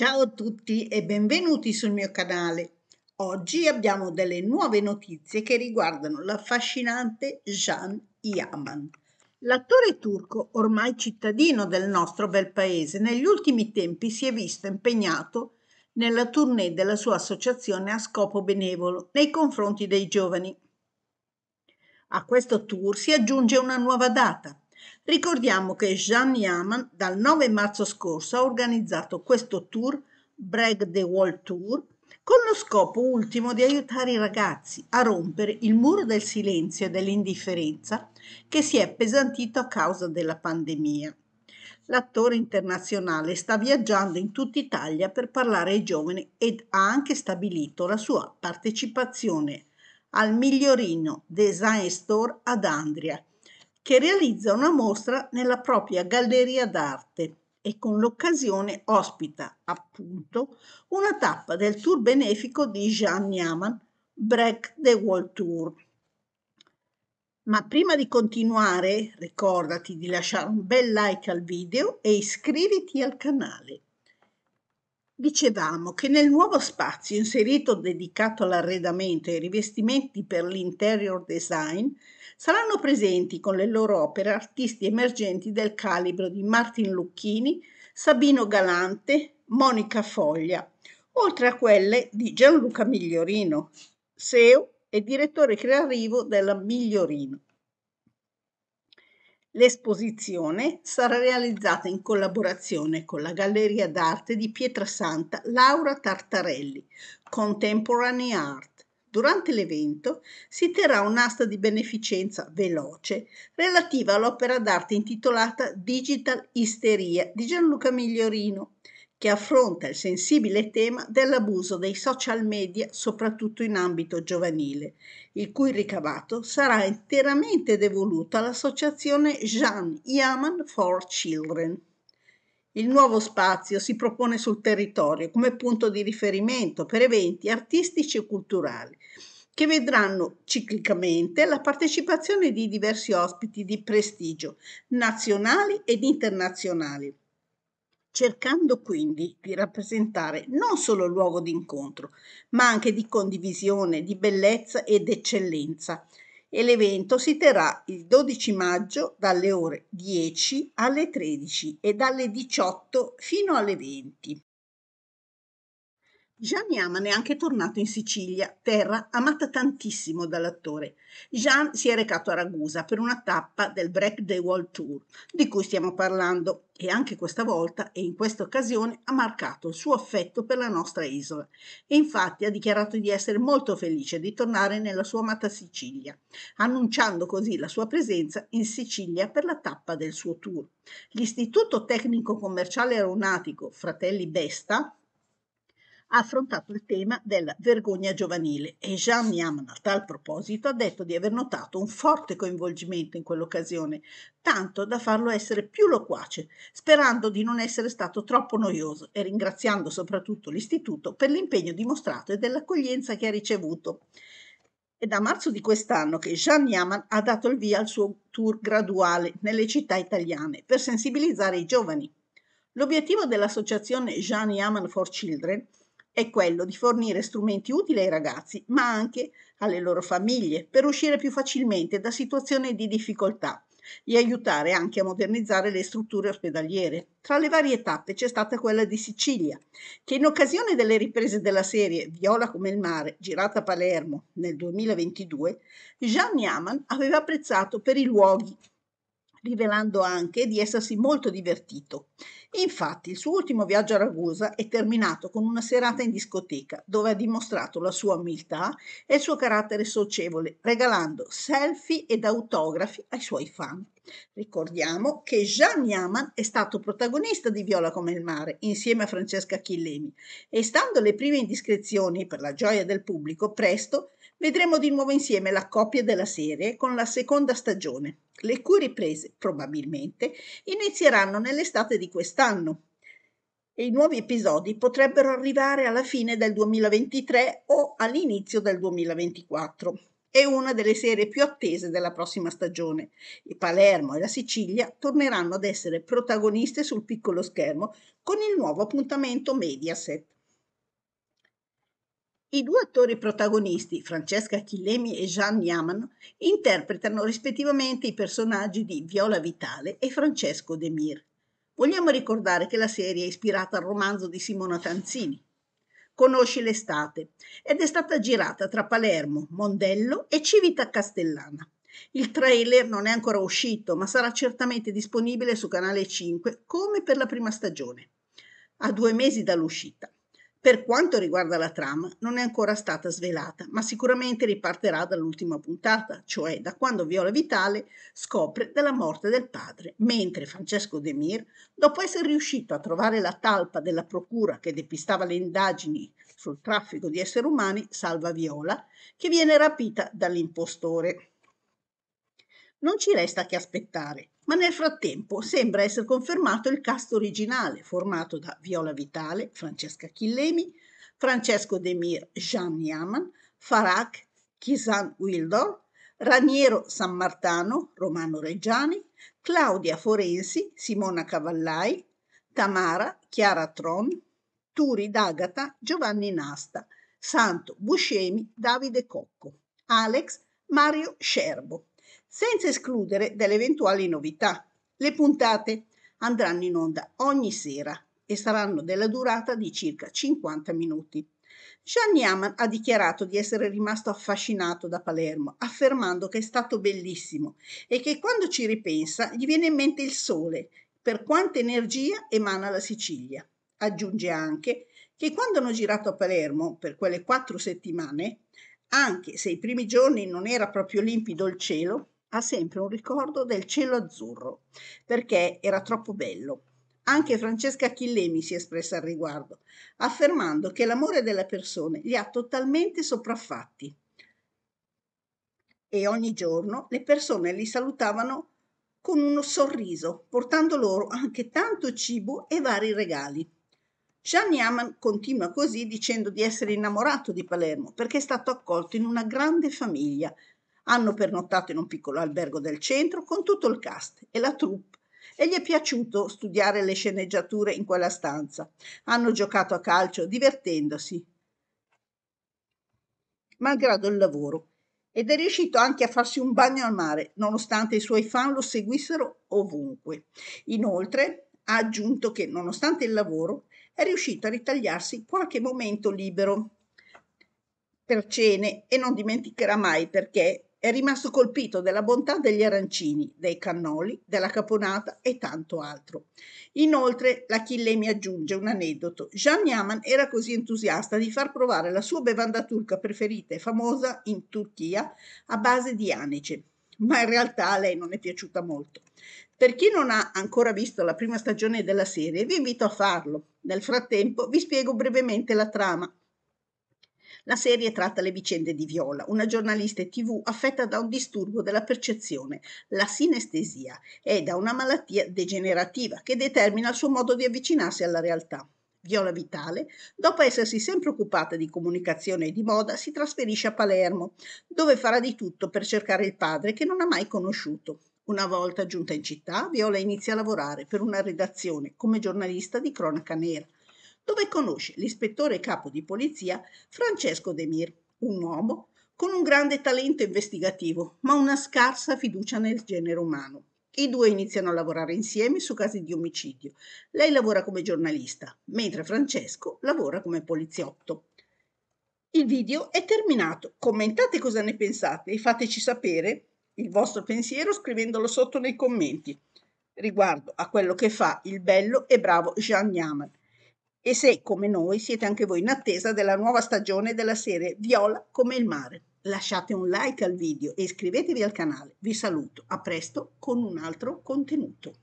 Ciao a tutti e benvenuti sul mio canale. Oggi abbiamo delle nuove notizie che riguardano l'affascinante Jean Yaman. L'attore turco, ormai cittadino del nostro bel paese, negli ultimi tempi si è visto impegnato nella tournée della sua associazione a scopo benevolo nei confronti dei giovani. A questo tour si aggiunge una nuova data, Ricordiamo che Jean Yaman dal 9 marzo scorso ha organizzato questo tour, Break the Wall Tour, con lo scopo ultimo di aiutare i ragazzi a rompere il muro del silenzio e dell'indifferenza che si è appesantito a causa della pandemia. L'attore internazionale sta viaggiando in tutta Italia per parlare ai giovani ed ha anche stabilito la sua partecipazione al migliorino Design Store ad Andria che realizza una mostra nella propria galleria d'arte e con l'occasione ospita, appunto, una tappa del tour benefico di Jean Yaman, Break the World Tour. Ma prima di continuare, ricordati di lasciare un bel like al video e iscriviti al canale. Dicevamo che nel nuovo spazio inserito dedicato all'arredamento e ai rivestimenti per l'interior design saranno presenti con le loro opere artisti emergenti del calibro di Martin Lucchini, Sabino Galante, Monica Foglia, oltre a quelle di Gianluca Migliorino, CEO e direttore creativo della Migliorino. L'esposizione sarà realizzata in collaborazione con la Galleria d'arte di Pietrasanta Laura Tartarelli, Contemporary Art. Durante l'evento si terrà un'asta di beneficenza veloce relativa all'opera d'arte intitolata Digital Isteria di Gianluca Migliorino che affronta il sensibile tema dell'abuso dei social media soprattutto in ambito giovanile, il cui ricavato sarà interamente devoluto all'associazione Jean Yaman for Children. Il nuovo spazio si propone sul territorio come punto di riferimento per eventi artistici e culturali che vedranno ciclicamente la partecipazione di diversi ospiti di prestigio nazionali ed internazionali cercando quindi di rappresentare non solo luogo d'incontro, ma anche di condivisione, di bellezza ed eccellenza. E l'evento si terrà il 12 maggio dalle ore 10 alle 13 e dalle 18 fino alle 20. Jean Yaman è anche tornato in Sicilia, terra amata tantissimo dall'attore. Jean si è recato a Ragusa per una tappa del Break the Wall Tour, di cui stiamo parlando, e anche questa volta e in questa occasione ha marcato il suo affetto per la nostra isola. E infatti ha dichiarato di essere molto felice di tornare nella sua amata Sicilia, annunciando così la sua presenza in Sicilia per la tappa del suo tour. L'Istituto Tecnico Commerciale Aeronautico Fratelli Besta ha affrontato il tema della vergogna giovanile e Jean Miam a tal proposito ha detto di aver notato un forte coinvolgimento in quell'occasione, tanto da farlo essere più loquace, sperando di non essere stato troppo noioso e ringraziando soprattutto l'Istituto per l'impegno dimostrato e dell'accoglienza che ha ricevuto. È da marzo di quest'anno che Jean Yaman ha dato il via al suo tour graduale nelle città italiane per sensibilizzare i giovani. L'obiettivo dell'associazione Jean Yaman for Children è quello di fornire strumenti utili ai ragazzi, ma anche alle loro famiglie, per uscire più facilmente da situazioni di difficoltà e aiutare anche a modernizzare le strutture ospedaliere. Tra le varie tappe c'è stata quella di Sicilia, che in occasione delle riprese della serie Viola come il mare, girata a Palermo nel 2022, Jean Niaman aveva apprezzato per i luoghi rivelando anche di essersi molto divertito. Infatti il suo ultimo viaggio a Ragusa è terminato con una serata in discoteca dove ha dimostrato la sua umiltà e il suo carattere socievole regalando selfie ed autografi ai suoi fan. Ricordiamo che Jean Yaman è stato protagonista di Viola come il mare insieme a Francesca Chillemi e stando alle prime indiscrezioni per la gioia del pubblico presto Vedremo di nuovo insieme la coppia della serie con la seconda stagione, le cui riprese, probabilmente, inizieranno nell'estate di quest'anno. E I nuovi episodi potrebbero arrivare alla fine del 2023 o all'inizio del 2024. È una delle serie più attese della prossima stagione. Il Palermo e la Sicilia torneranno ad essere protagoniste sul piccolo schermo con il nuovo appuntamento Mediaset. I due attori protagonisti, Francesca Chillemi e Jean Yaman, interpretano rispettivamente i personaggi di Viola Vitale e Francesco De Mir. Vogliamo ricordare che la serie è ispirata al romanzo di Simona Tanzini, Conosci l'estate, ed è stata girata tra Palermo, Mondello e Civita Castellana. Il trailer non è ancora uscito, ma sarà certamente disponibile su Canale 5 come per la prima stagione, a due mesi dall'uscita. Per quanto riguarda la trama, non è ancora stata svelata, ma sicuramente riparterà dall'ultima puntata, cioè da quando Viola Vitale scopre della morte del padre, mentre Francesco De Mir, dopo essere riuscito a trovare la talpa della procura che depistava le indagini sul traffico di esseri umani, salva Viola, che viene rapita dall'impostore. Non ci resta che aspettare, ma nel frattempo sembra essere confermato il cast originale formato da Viola Vitale, Francesca Chillemi, Francesco Demir, Jean Yaman, Farak, Kisan Wildor, Raniero San Martano, Romano Reggiani, Claudia Forensi, Simona Cavallai, Tamara, Chiara Tron, Turi D'Agata, Giovanni Nasta, Santo Buscemi, Davide Cocco, Alex, Mario Scerbo senza escludere delle eventuali novità. Le puntate andranno in onda ogni sera e saranno della durata di circa 50 minuti. Gianni Aman ha dichiarato di essere rimasto affascinato da Palermo, affermando che è stato bellissimo e che quando ci ripensa gli viene in mente il sole, per quanta energia emana la Sicilia. Aggiunge anche che quando hanno girato a Palermo per quelle quattro settimane, anche se i primi giorni non era proprio limpido il cielo, ha sempre un ricordo del cielo azzurro, perché era troppo bello. Anche Francesca Achillemi si è espressa al riguardo, affermando che l'amore della persona li ha totalmente sopraffatti. E ogni giorno le persone li salutavano con uno sorriso, portando loro anche tanto cibo e vari regali. Jean Yaman continua così dicendo di essere innamorato di Palermo perché è stato accolto in una grande famiglia hanno pernottato in un piccolo albergo del centro con tutto il cast e la troupe e gli è piaciuto studiare le sceneggiature in quella stanza. Hanno giocato a calcio divertendosi, malgrado il lavoro, ed è riuscito anche a farsi un bagno al mare, nonostante i suoi fan lo seguissero ovunque. Inoltre ha aggiunto che, nonostante il lavoro, è riuscito a ritagliarsi qualche momento libero per cene e non dimenticherà mai perché è rimasto colpito della bontà degli arancini, dei cannoli, della caponata e tanto altro. Inoltre, l'Achille mi aggiunge un aneddoto. Jean Yaman era così entusiasta di far provare la sua bevanda turca preferita e famosa in Turchia a base di anice, ma in realtà a lei non è piaciuta molto. Per chi non ha ancora visto la prima stagione della serie, vi invito a farlo. Nel frattempo vi spiego brevemente la trama. La serie tratta le vicende di Viola, una giornalista TV affetta da un disturbo della percezione, la sinestesia, e da una malattia degenerativa che determina il suo modo di avvicinarsi alla realtà. Viola Vitale, dopo essersi sempre occupata di comunicazione e di moda, si trasferisce a Palermo, dove farà di tutto per cercare il padre che non ha mai conosciuto. Una volta giunta in città, Viola inizia a lavorare per una redazione come giornalista di cronaca nera dove conosce l'ispettore capo di polizia Francesco De Mir, un uomo con un grande talento investigativo, ma una scarsa fiducia nel genere umano. I due iniziano a lavorare insieme su casi di omicidio. Lei lavora come giornalista, mentre Francesco lavora come poliziotto. Il video è terminato. Commentate cosa ne pensate e fateci sapere il vostro pensiero scrivendolo sotto nei commenti riguardo a quello che fa il bello e bravo Jean Yaman e se, come noi, siete anche voi in attesa della nuova stagione della serie Viola come il mare. Lasciate un like al video e iscrivetevi al canale. Vi saluto, a presto con un altro contenuto.